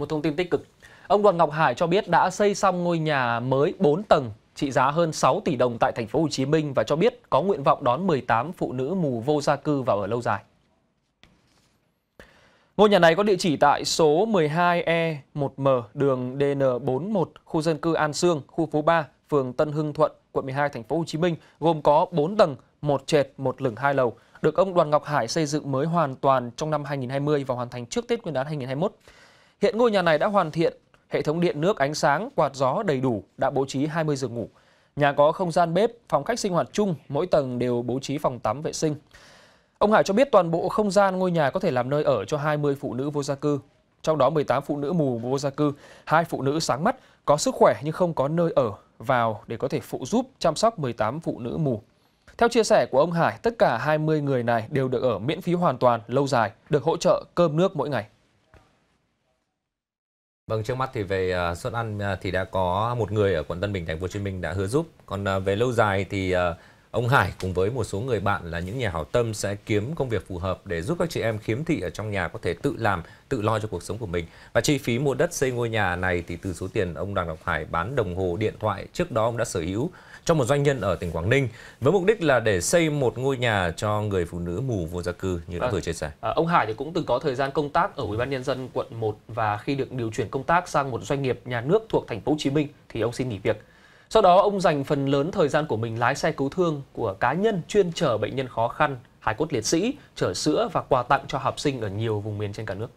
Một thông tin tích cực. Ông Đoàn Ngọc Hải cho biết đã xây xong ngôi nhà mới 4 tầng trị giá hơn 6 tỷ đồng tại thành phố Hồ Chí Minh và cho biết có nguyện vọng đón 18 phụ nữ mù vô gia cư vào ở lâu dài. Ngôi nhà này có địa chỉ tại số 12E1M đường DN41, khu dân cư An Sương, khu phố 3, phường Tân Hưng Thuận, quận 12, thành phố Hồ Chí Minh, gồm có 4 tầng, một trệt, một lửng hai lầu, được ông Đoàn Ngọc Hải xây dựng mới hoàn toàn trong năm 2020 và hoàn thành trước Tết Nguyên đán 2021. Hiện ngôi nhà này đã hoàn thiện hệ thống điện nước ánh sáng, quạt gió đầy đủ, đã bố trí 20 giường ngủ. Nhà có không gian bếp, phòng khách sinh hoạt chung, mỗi tầng đều bố trí phòng tắm vệ sinh. Ông Hải cho biết toàn bộ không gian ngôi nhà có thể làm nơi ở cho 20 phụ nữ vô gia cư, trong đó 18 phụ nữ mù vô gia cư, hai phụ nữ sáng mắt có sức khỏe nhưng không có nơi ở vào để có thể phụ giúp chăm sóc 18 phụ nữ mù. Theo chia sẻ của ông Hải, tất cả 20 người này đều được ở miễn phí hoàn toàn lâu dài, được hỗ trợ cơm nước mỗi ngày. Vâng, trước mắt thì về uh, suất ăn uh, thì đã có một người ở quận Tân Bình, thành phố Hồ Chí Minh đã hứa giúp. Còn uh, về lâu dài thì uh, Ông Hải cùng với một số người bạn là những nhà hảo tâm sẽ kiếm công việc phù hợp để giúp các chị em khiếm thị ở trong nhà có thể tự làm, tự lo cho cuộc sống của mình. Và chi phí mua đất xây ngôi nhà này thì từ số tiền ông Đoàn Ngọc Hải bán đồng hồ điện thoại trước đó ông đã sở hữu cho một doanh nhân ở tỉnh Quảng Ninh với mục đích là để xây một ngôi nhà cho người phụ nữ mù vô gia cư như đã à, vừa chia sẻ. À, ông Hải thì cũng từng có thời gian công tác ở Ủy ban nhân dân quận 1 và khi được điều chuyển công tác sang một doanh nghiệp nhà nước thuộc thành phố Hồ Chí Minh thì ông xin nghỉ việc. Sau đó ông dành phần lớn thời gian của mình lái xe cứu thương của cá nhân chuyên chở bệnh nhân khó khăn, hải cốt liệt sĩ, chở sữa và quà tặng cho học sinh ở nhiều vùng miền trên cả nước.